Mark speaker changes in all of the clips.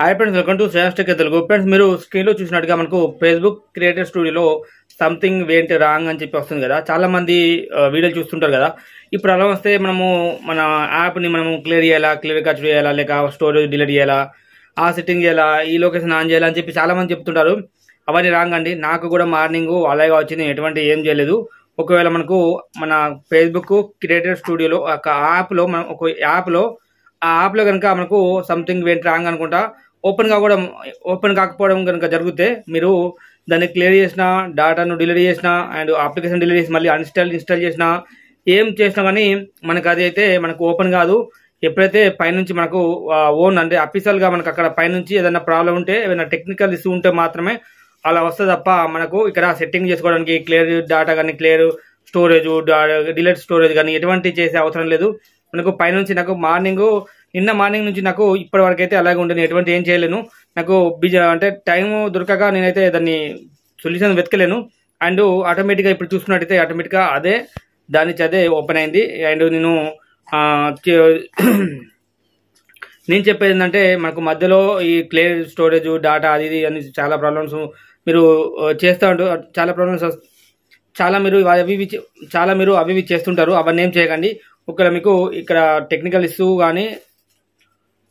Speaker 1: hi friends welcome to శ్రేష్ఠకే Telugu friends మీరు స్క్రీన్లో చూసినట్టుగా మనకు ఫేస్బుక్ క్రియేటర్ స్టూడియోలో సంథింగ్ ఏంటి రాంగ్ అని చెప్పి వస్తుంది కదా చాలా మంది వీడియోలు చూస్తుంటారు కదా ఇప్పుడు అలా వస్తే మనము మన యాప్ని మనము క్లియర్ చేయాలా క్లియర్ కట్ చేయాలా లేక స్టోరేజ్ డిలీట్ చేయాలా ఆ సెట్టింగ్ చేయాలా ఈ లొకేషన్ ఆన్ చేయాలా అని చెప్పి చాలా మంది చెప్తుంటారు అవన్నీ రాంగ్ అండి నాకు కూడా మార్నింగ్ అలాగే వచ్చింది ఎటువంటి ఏం చేయలేదు ఒకవేళ మనకు మన ఫేస్బుక్ క్రియేటర్ స్టూడియోలో ఒక యాప్లో మనం ఒక యాప్లో ఆ యాప్లో కనుక మనకు సంథింగ్ వేంటి రాంగ్ అనుకుంటా ఓపెన్ కాకపోవడం ఓపెన్ కాకపోవడం కనుక జరిగితే మీరు దాన్ని క్లియర్ చేసిన డేటాను డిలీట్ చేసిన అండ్ అప్లికేషన్ డిలీట్ చేసి మళ్ళీ అన్స్టాల్ ఇన్స్టాల్ చేసిన ఏం చేసినా కానీ మనకు అది అయితే మనకు ఓపెన్ కాదు ఎప్పుడైతే పైనుంచి మనకు ఓన్ అంటే అఫీషియల్గా మనకు అక్కడ పైనుంచి ఏదైనా ప్రాబ్లం ఉంటే ఏదైనా టెక్నికల్ ఇష్యూ ఉంటే మాత్రమే అలా వస్తుంది తప్ప మనకు ఇక్కడ సెట్టింగ్ చేసుకోవడానికి క్లియర్ డేటా కానీ క్లియర్ స్టోరేజ్ డిలీట్ స్టోరేజ్ కానీ ఎటువంటి చేసే అవసరం లేదు మనకు పైనుంచి నాకు మార్నింగ్ నిన్న మార్నింగ్ నుంచి నాకు ఇప్పటి వరకు అయితే అలాగే ఉండే ఎటువంటి ఏం చేయలేను నాకు బిజ అంటే టైం దొరకక నేనైతే దాన్ని సొల్యూషన్ వెతకలేను అండ్ ఆటోమేటిక్గా ఇప్పుడు చూసుకున్నట్టయితే ఆటోమేటిక్గా అదే దాని అదే ఓపెన్ అయింది అండ్ నేను నేను చెప్పేది ఏంటంటే మనకు మధ్యలో ఈ క్లియర్ స్టోరేజ్ డాటా అది ఇది అని చాలా ప్రాబ్లమ్స్ మీరు చేస్తూ ఉంటారు చాలా ప్రాబ్లమ్స్ చాలా మీరు అవి చాలా మీరు అవి ఇవి చేస్తుంటారు అవన్నీ ఏం చేయకండి ఒకవేళ మీకు ఇక్కడ టెక్నికల్ ఇష్యూ కానీ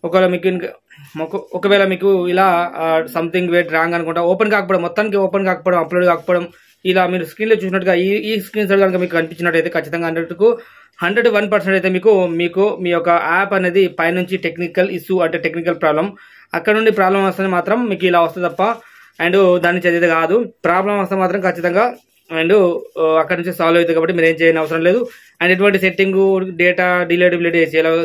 Speaker 1: ఒకవేళ మీకు ఒకవేళ మీకు ఇలా సంథింగ్ వేట్ రాంగ్ అనుకుంటా ఓపెన్ కాకపోవడం మొత్తానికి ఓపెన్ కాకపోవడం అప్లోడ్ కాకపోవడం ఇలా మీరు స్క్రీన్లో చూసినట్టుగా ఈ ఈ స్క్రీన్ షాట్ కనుక మీకు కనిపించినట్టయితే ఖచ్చితంగా హండ్రెడ్కు హండ్రెడ్ వన్ పర్సెంట్ అయితే మీకు మీకు మీ యొక్క యాప్ అనేది పైనుంచి టెక్నికల్ ఇష్యూ అంటే టెక్నికల్ ప్రాబ్లం అక్కడ నుండి ప్రాబ్లం వస్తే మాత్రం మీకు ఇలా వస్తుంది తప్ప అండ్ దాని చదివితే కాదు ప్రాబ్లం వస్తే మాత్రం ఖచ్చితంగా అండ్ అక్కడ నుంచి సాల్వ్ అవుతుంది కాబట్టి మీరు ఏం చేయని అవసరం లేదు అండ్ ఎటువంటి సెట్టింగ్ డేటా డిలేటబిలిటీ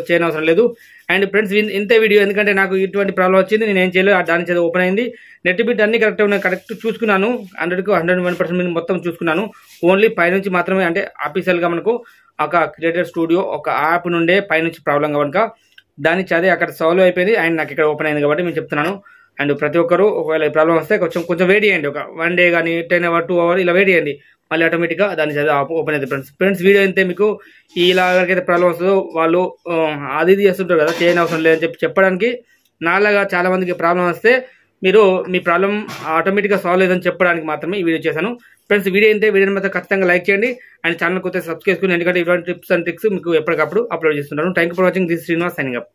Speaker 1: చేయని అవసరం లేదు అండ్ ఫ్రెండ్స్ ఇంత వీడియో ఎందుకంటే నాకు ఇటువంటి ప్రాబ్లం వచ్చింది నేను ఏం చేయలేదు దాని చేత ఓపెన్ అయింది నెట్ బిట్ అన్ని కరెక్ట్ ఉన్నాయి కరెక్ట్ చూసుకున్నాను హండ్రెడ్కు హండ్రెడ్ వన్ పర్సెంట్ మొత్తం చూసుకున్నాను ఓన్లీ పైనుంచి మాత్రమే అంటే ఆఫీషియల్గా మనకు ఒక క్రియేటర్ స్టూడియో ఒక యాప్ నుండే పైనుంచి ప్రాబ్లం కనుక దాని చదివి అక్కడ సాల్వ్ అయిపోయింది అండ్ నాకు ఇక్కడ ఓపెన్ అయింది కాబట్టి నేను చెప్తున్నాను అండ్ ప్రతి ఒక్కరు ఒకవేళ ప్రాబ్లం వస్తే కొంచెం కొంచెం వెయిట్ చేయండి ఒక వన్ డే కానీ టెన్ అవర్ టూ అవర్ ఇలా వెయిట్ చేయండి మళ్ళీ ఆటోమేటిక్గా దాన్ని చదివి ఓపెన్ అవుతుంది ఫ్రెండ్స్ ఫ్రెండ్స్ వీడియో అయితే మీకు ఇలా ఎవరికైతే ప్రాబ్లం వస్తుందో వాళ్ళు అది ఇది చేస్తుంటారు కదా చేయని అవసరం లేదని చెప్పి చెప్పడానికి నాలాగా చాలామందికి ప్రాబ్లం వస్తే మీరు మీ ప్రాబ్లం ఆటోమేటిక్గా సాల్వ్ లేదని చెప్పడానికి మాత్రమే ఈ వీడియో చేశాను ఫ్రెండ్స్ వీడియో అయితే వీడియోని మాత్రం ఖచ్చితంగా లైక్ చేయండి అండ్ ఛానల్ కొత్త సబ్స్క్రైబ్ చేసుకుని ఎందుకంటే ఇటువంటి టిప్స్ అండ్ ట్రిక్స్ మీకు ఎప్పటికప్పుడు అప్లోడ్ చేస్తున్నాను thank for watching this Srinivas signing up